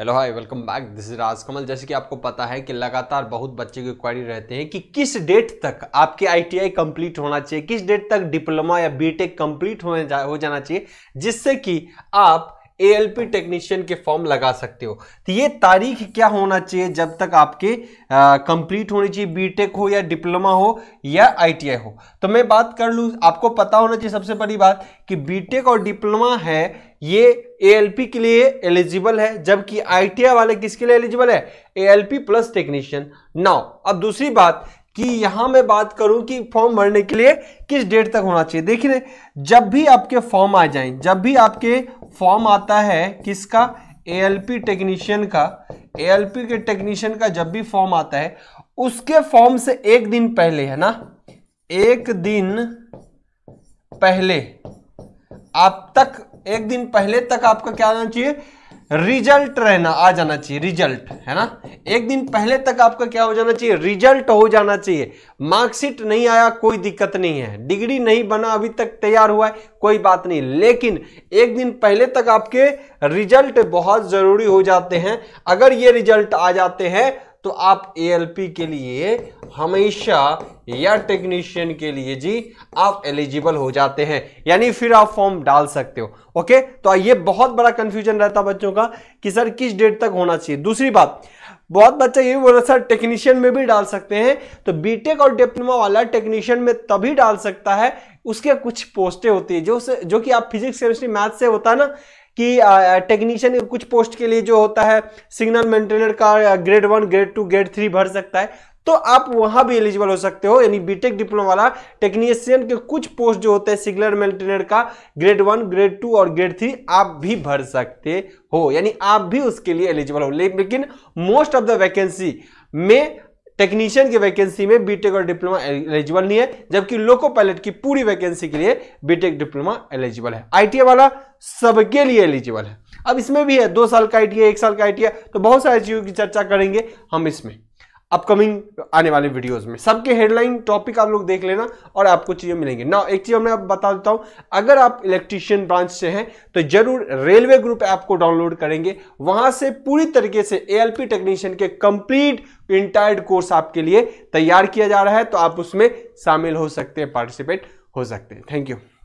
hello hi welcome back this is Rajkamal जैसे कि आपको पता है कि लगातार बहुत बच्चे की क्वारी रहते हैं कि किस डेट तक आपके आईटीआई कंप्लीट होना चाहिए किस डेट तक डिप्लोमा या बीटेक कंप्लीट होने जा, हो जाना चाहिए जिससे कि आप एएलपी टेक्नीशियन के फॉर्म लगा सकते हो तो ये तारीख क्या होना चाहिए जब तक आपके कंप्लीट होनी चाहिए बीटेक हो या डिप्लोमा हो या आईटीआई हो तो मैं बात कर लूँ आपको पता होना चाहिए सबसे बड़ी बात कि बीटेक और डिप्लोमा है ये एएलपी के लिए एलिजिबल है जबकि आईटीआई वाले किसके लिए एलिजिबल है ए प्लस टेक्नीशियन नाउ अब दूसरी बात कि यहां मैं बात करूं कि फॉर्म भरने के लिए किस डेट तक होना चाहिए देखिए जब भी आपके फॉर्म आ जाएं जब भी आपके फॉर्म आता है किसका एएलपी टेक्नीशियन का एएलपी के टेक्नीशियन का जब भी फॉर्म आता है उसके फॉर्म से एक दिन पहले है ना एक दिन पहले आप तक एक दिन पहले तक आपका क्या आना चाहिए रिजल्ट रहना आ जाना चाहिए रिजल्ट है ना एक दिन पहले तक आपका क्या हो जाना चाहिए रिजल्ट हो जाना चाहिए मार्कशीट नहीं आया कोई दिक्कत नहीं है डिग्री नहीं बना अभी तक तैयार हुआ है कोई बात नहीं लेकिन एक दिन पहले तक आपके रिजल्ट बहुत जरूरी हो जाते हैं अगर ये रिजल्ट आ जाते हैं तो आप ए के लिए हमेशा या टेक्नीशियन के लिए जी आप एलिजिबल हो जाते हैं यानी फिर आप फॉर्म डाल सकते हो ओके तो ये बहुत बड़ा कंफ्यूजन रहता बच्चों का कि सर किस डेट तक होना चाहिए दूसरी बात बहुत बच्चा ये बोल रहा सर टेक्नीशियन में भी डाल सकते हैं तो बीटेक और डिप्लोमा वाला टेक्नीशियन में तभी डाल सकता है उसके कुछ पोस्टें होती है जो से, जो कि आप फिजिक्स केमिस्ट्री मैथ से होता है ना कि टेक्नीशियन कुछ पोस्ट के लिए जो होता है सिग्नल मेंटेनर का grade one grade two grade three भर सकता है तो आप वहां भी एलिजिबल हो सकते हो यानी बीटेक डिप्लोमा वाला टेक्नीशियन के कुछ पोस्ट जो होते हैं सिग्नल मेंटेनर का ग्रेड वन ग्रेड टू और ग्रेड थ्री आप भी भर सकते हो यानी आप भी उसके लिए एलिजिबल हो लेकिन मोस्ट ऑफ द वैकेंसी में टेक्नीशियन की वैकेंसी में बीटेक और डिप्लोमा एलिजिबल नहीं है जबकि लोको पायलट की पूरी वैकेंसी के लिए बीटेक डिप्लोमा एलिजिबल है आईटीआई वाला सबके लिए एलिजिबल है अब इसमें भी है दो साल का आईटीआई e, एक साल का आईटीआई e, तो बहुत सारी चीज़ों की चर्चा करेंगे हम इसमें अपकमिंग आने वाले वीडियोस में सबके हेडलाइन टॉपिक आप लोग देख लेना और आपको चीज़ें मिलेंगी ना एक चीज़ मैं आप बता देता हूं अगर आप इलेक्ट्रीशियन ब्रांच से हैं तो जरूर रेलवे ग्रुप ऐप को डाउनलोड करेंगे वहां से पूरी तरीके से एएलपी टेक्नीशियन के कंप्लीट इंटायर्ड कोर्स आपके लिए तैयार किया जा रहा है तो आप उसमें शामिल हो सकते हैं पार्टिसिपेट हो सकते हैं थैंक यू